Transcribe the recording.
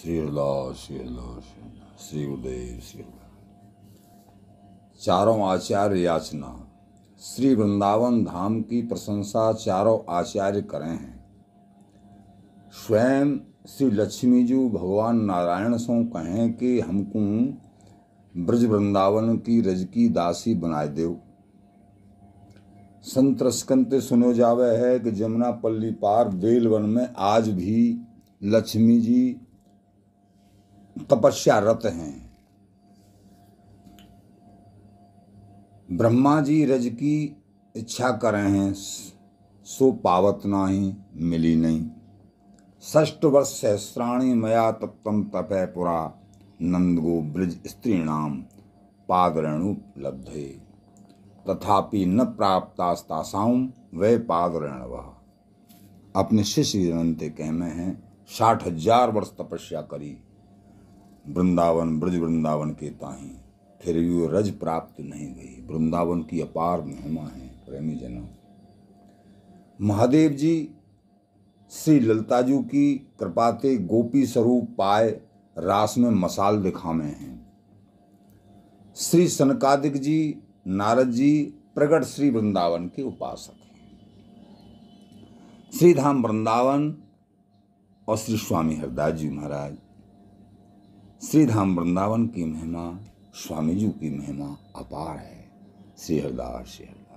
श्री अल्लाह श्री अल्लाह श्री श्री गुरुदेव श्री चारों आचार्य याचना श्री वृंदावन धाम की प्रशंसा चारों आचार्य करें हैं स्वयं श्री लक्ष्मी जी भगवान नारायण सो कहें कि हमको ब्रज वृंदावन की रज की दासी बनाए देव संत रसकंत सुनो जावे है कि जमुना पल्ली पार बेलवन में आज भी लक्ष्मी जी तपस्यारत हैं ब्रह्मा जी रज की इच्छा रहे हैं सो पावत नाही मिली नहीं ष्ट वर्ष सहस्राणी मया तत्तम तपह पुरा नंदगो ब्रज स्त्रीणाम पादरणुपलब्धे तथापि न प्राप्तास्तासाऊँ वे पादरण वह अपने शिष्य ग्रंथ कह में हैं साठ हजार वर्ष तपस्या करी वृंदावन ब्रज वृंदावन के ताही फिर यू रज प्राप्त नहीं हुई वृंदावन की अपार महिमा है प्रेमी जनों महादेव जी श्री ललताजू की कृपाते गोपी स्वरूप पाए रास में मसाल दिखामे हैं श्री सनकादिक जी नारद जी प्रगट श्री वृंदावन के उपासक हैं श्री धाम वृंदावन और श्री स्वामी हरदास जी महाराज श्री धाम वृंदावन की महिमा स्वामी जी की महिमा अपार है श्री हरदार श्री हरदार